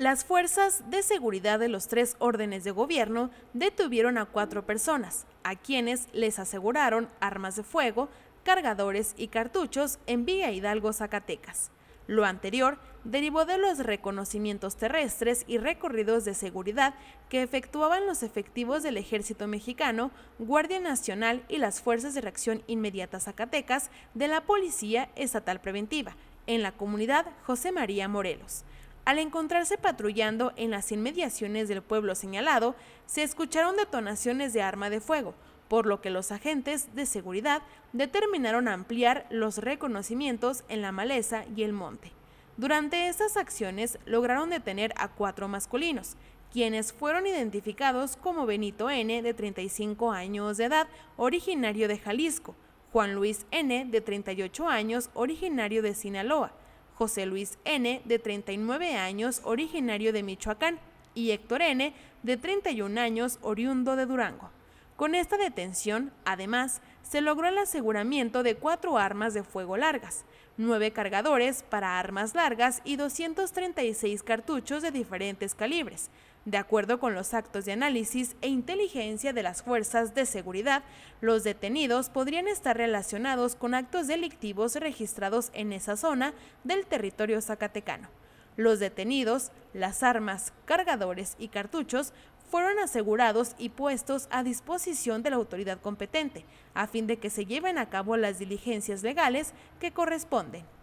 Las fuerzas de seguridad de los tres órdenes de gobierno detuvieron a cuatro personas, a quienes les aseguraron armas de fuego, cargadores y cartuchos en Villa Hidalgo, Zacatecas. Lo anterior derivó de los reconocimientos terrestres y recorridos de seguridad que efectuaban los efectivos del Ejército Mexicano, Guardia Nacional y las Fuerzas de Reacción Inmediata Zacatecas de la Policía Estatal Preventiva, en la comunidad José María Morelos. Al encontrarse patrullando en las inmediaciones del pueblo señalado, se escucharon detonaciones de arma de fuego, por lo que los agentes de seguridad determinaron ampliar los reconocimientos en la maleza y el monte. Durante estas acciones lograron detener a cuatro masculinos, quienes fueron identificados como Benito N, de 35 años de edad, originario de Jalisco, Juan Luis N, de 38 años, originario de Sinaloa, José Luis N., de 39 años, originario de Michoacán, y Héctor N., de 31 años, oriundo de Durango. Con esta detención, además, se logró el aseguramiento de cuatro armas de fuego largas, nueve cargadores para armas largas y 236 cartuchos de diferentes calibres, de acuerdo con los actos de análisis e inteligencia de las fuerzas de seguridad, los detenidos podrían estar relacionados con actos delictivos registrados en esa zona del territorio zacatecano. Los detenidos, las armas, cargadores y cartuchos fueron asegurados y puestos a disposición de la autoridad competente, a fin de que se lleven a cabo las diligencias legales que corresponden.